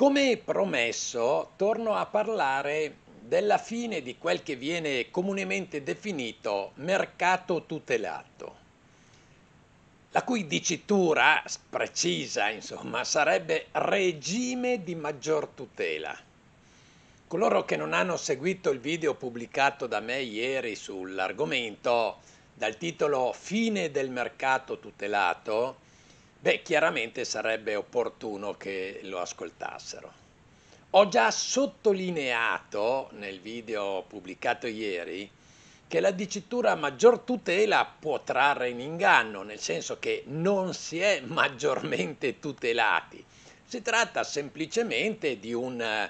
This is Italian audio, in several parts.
Come promesso, torno a parlare della fine di quel che viene comunemente definito mercato tutelato, la cui dicitura precisa, insomma, sarebbe regime di maggior tutela. Coloro che non hanno seguito il video pubblicato da me ieri sull'argomento, dal titolo Fine del mercato tutelato, Beh, chiaramente sarebbe opportuno che lo ascoltassero. Ho già sottolineato nel video pubblicato ieri che la dicitura maggior tutela può trarre in inganno, nel senso che non si è maggiormente tutelati. Si tratta semplicemente di un,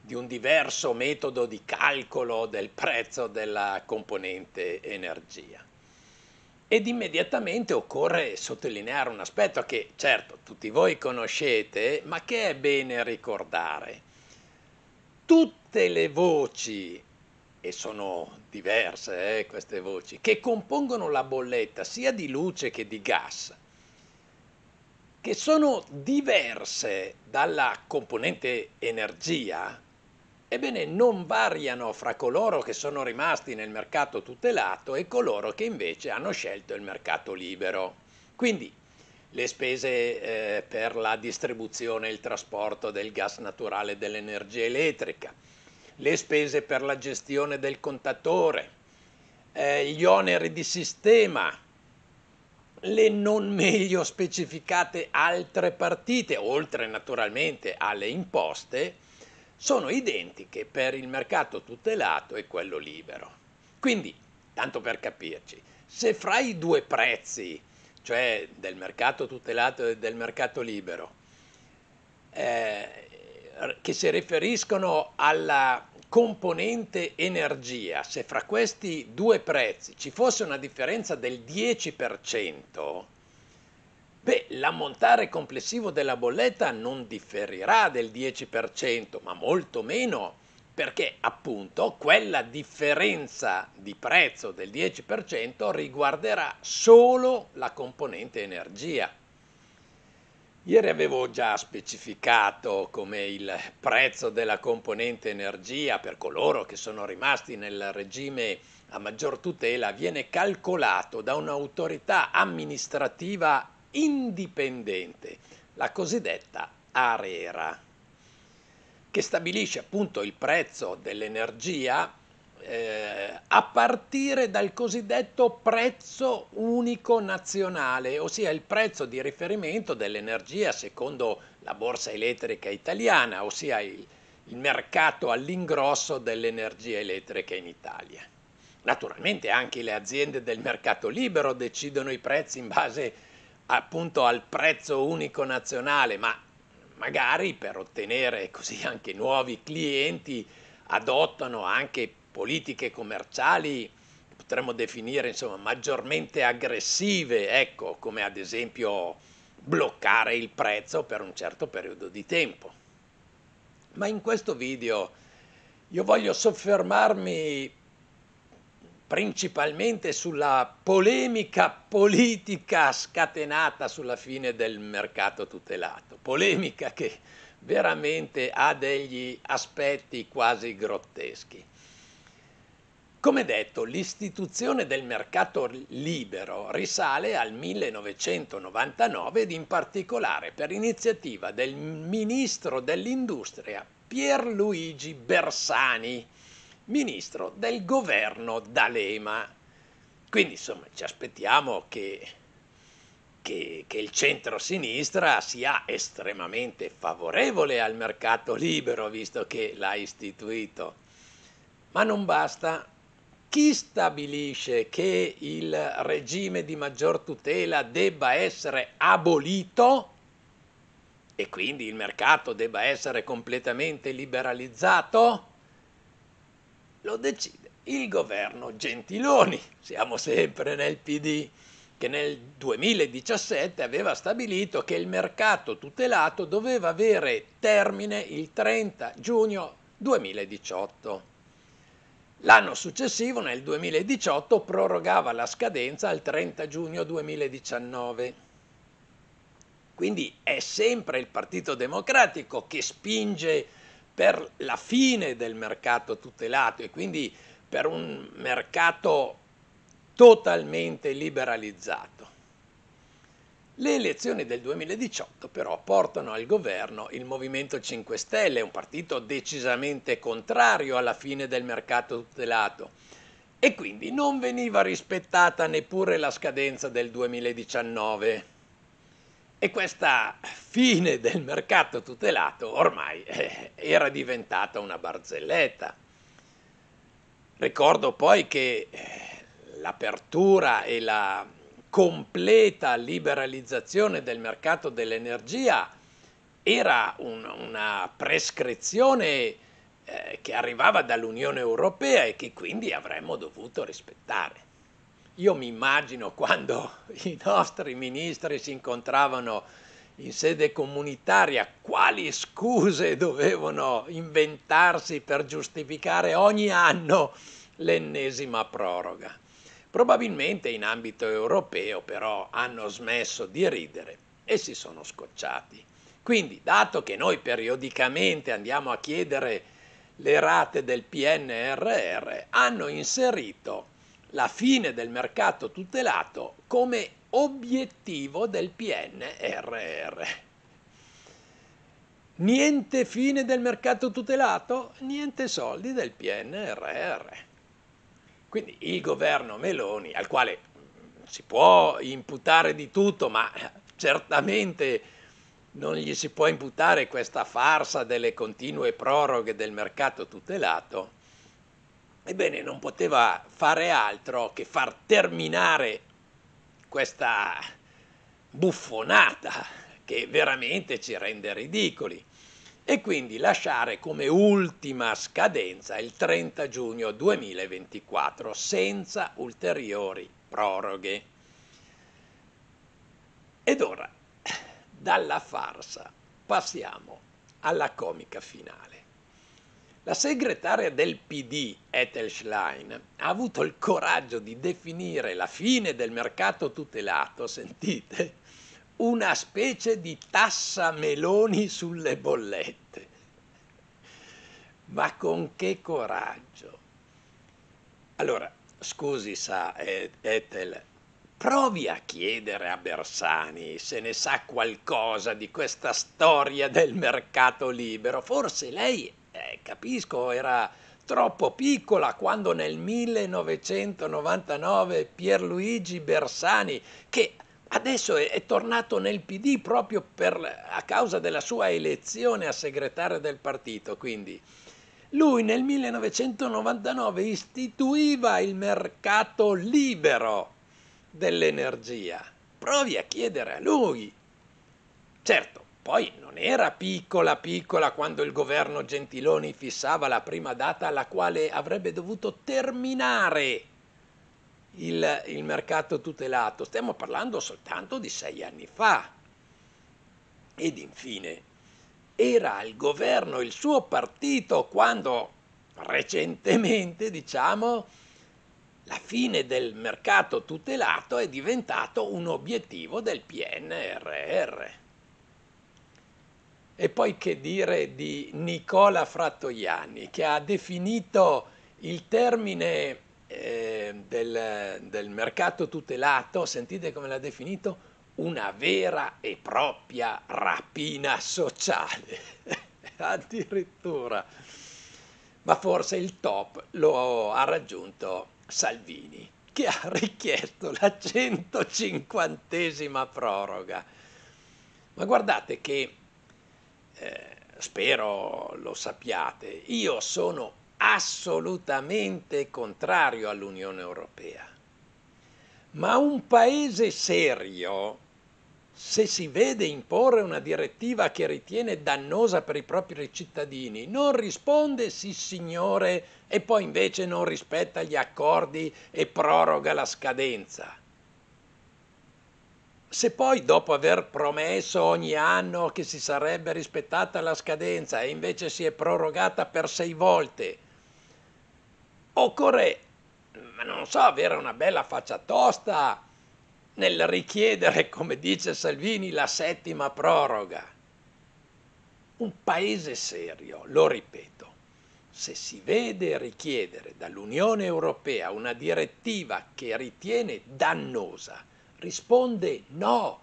di un diverso metodo di calcolo del prezzo della componente energia. Ed immediatamente occorre sottolineare un aspetto che certo tutti voi conoscete, ma che è bene ricordare. Tutte le voci, e sono diverse eh, queste voci, che compongono la bolletta sia di luce che di gas, che sono diverse dalla componente energia, ebbene non variano fra coloro che sono rimasti nel mercato tutelato e coloro che invece hanno scelto il mercato libero. Quindi le spese eh, per la distribuzione e il trasporto del gas naturale e dell'energia elettrica, le spese per la gestione del contatore, eh, gli oneri di sistema, le non meglio specificate altre partite, oltre naturalmente alle imposte, sono identiche per il mercato tutelato e quello libero. Quindi, tanto per capirci, se fra i due prezzi, cioè del mercato tutelato e del mercato libero, eh, che si riferiscono alla componente energia, se fra questi due prezzi ci fosse una differenza del 10%, Beh, l'ammontare complessivo della bolletta non differirà del 10%, ma molto meno, perché appunto quella differenza di prezzo del 10% riguarderà solo la componente energia. Ieri avevo già specificato come il prezzo della componente energia per coloro che sono rimasti nel regime a maggior tutela viene calcolato da un'autorità amministrativa indipendente, la cosiddetta ARERA, che stabilisce appunto il prezzo dell'energia eh, a partire dal cosiddetto prezzo unico nazionale, ossia il prezzo di riferimento dell'energia secondo la borsa elettrica italiana, ossia il, il mercato all'ingrosso dell'energia elettrica in Italia. Naturalmente anche le aziende del mercato libero decidono i prezzi in base a appunto al prezzo unico nazionale, ma magari per ottenere così anche nuovi clienti adottano anche politiche commerciali potremmo definire insomma maggiormente aggressive, ecco, come ad esempio bloccare il prezzo per un certo periodo di tempo. Ma in questo video io voglio soffermarmi principalmente sulla polemica politica scatenata sulla fine del mercato tutelato, polemica che veramente ha degli aspetti quasi grotteschi. Come detto, l'istituzione del mercato libero risale al 1999 ed in particolare per iniziativa del ministro dell'industria Pierluigi Bersani, ministro del governo D'Alema. Quindi insomma ci aspettiamo che, che, che il centro-sinistra sia estremamente favorevole al mercato libero visto che l'ha istituito. Ma non basta. Chi stabilisce che il regime di maggior tutela debba essere abolito? e quindi il mercato debba essere completamente liberalizzato? lo decide il governo Gentiloni. Siamo sempre nel PD che nel 2017 aveva stabilito che il mercato tutelato doveva avere termine il 30 giugno 2018. L'anno successivo, nel 2018, prorogava la scadenza al 30 giugno 2019. Quindi è sempre il Partito Democratico che spinge per la fine del mercato tutelato e quindi per un mercato totalmente liberalizzato. Le elezioni del 2018 però portano al governo il Movimento 5 Stelle, un partito decisamente contrario alla fine del mercato tutelato e quindi non veniva rispettata neppure la scadenza del 2019. E questa fine del mercato tutelato ormai eh, era diventata una barzelletta. Ricordo poi che eh, l'apertura e la completa liberalizzazione del mercato dell'energia era un, una prescrizione eh, che arrivava dall'Unione Europea e che quindi avremmo dovuto rispettare. Io mi immagino quando i nostri ministri si incontravano in sede comunitaria quali scuse dovevano inventarsi per giustificare ogni anno l'ennesima proroga. Probabilmente in ambito europeo però hanno smesso di ridere e si sono scocciati. Quindi, dato che noi periodicamente andiamo a chiedere le rate del PNRR, hanno inserito la fine del mercato tutelato come obiettivo del PNRR. Niente fine del mercato tutelato, niente soldi del PNRR. Quindi il governo Meloni, al quale si può imputare di tutto, ma certamente non gli si può imputare questa farsa delle continue proroghe del mercato tutelato, Ebbene, non poteva fare altro che far terminare questa buffonata che veramente ci rende ridicoli e quindi lasciare come ultima scadenza il 30 giugno 2024 senza ulteriori proroghe. Ed ora, dalla farsa, passiamo alla comica finale. La segretaria del PD, Ethel Schlein, ha avuto il coraggio di definire la fine del mercato tutelato, sentite, una specie di tassa meloni sulle bollette. Ma con che coraggio? Allora, scusi, sa, Ethel, provi a chiedere a Bersani se ne sa qualcosa di questa storia del mercato libero. Forse lei eh, capisco, era troppo piccola quando nel 1999 Pierluigi Bersani, che adesso è, è tornato nel PD proprio per, a causa della sua elezione a segretario del partito, quindi lui nel 1999 istituiva il mercato libero dell'energia. Provi a chiedere a lui. Certo, poi non era piccola piccola quando il governo Gentiloni fissava la prima data alla quale avrebbe dovuto terminare il, il mercato tutelato. Stiamo parlando soltanto di sei anni fa. Ed infine, era il governo, il suo partito, quando recentemente, diciamo, la fine del mercato tutelato è diventato un obiettivo del PNRR. E poi che dire di Nicola Frattoiani, che ha definito il termine eh, del, del mercato tutelato, sentite come l'ha definito, una vera e propria rapina sociale. Addirittura. Ma forse il top lo ha raggiunto Salvini, che ha richiesto la 150esima proroga. Ma guardate che eh, spero lo sappiate, io sono assolutamente contrario all'Unione Europea. Ma un paese serio, se si vede imporre una direttiva che ritiene dannosa per i propri cittadini, non risponde sì signore e poi invece non rispetta gli accordi e proroga la scadenza. Se poi dopo aver promesso ogni anno che si sarebbe rispettata la scadenza e invece si è prorogata per sei volte, occorre, non so, avere una bella faccia tosta nel richiedere, come dice Salvini, la settima proroga. Un paese serio, lo ripeto, se si vede richiedere dall'Unione Europea una direttiva che ritiene dannosa, risponde no.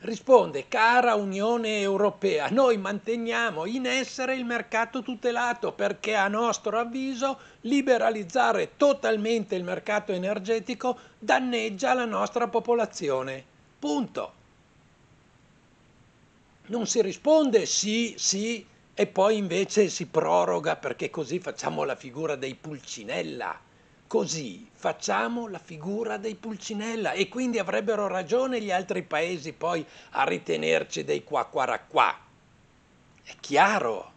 Risponde, cara Unione Europea, noi manteniamo in essere il mercato tutelato perché a nostro avviso liberalizzare totalmente il mercato energetico danneggia la nostra popolazione. Punto. Non si risponde sì, sì, e poi invece si proroga perché così facciamo la figura dei pulcinella. Così facciamo la figura dei pulcinella e quindi avrebbero ragione gli altri paesi poi a ritenerci dei qua qua qua. È chiaro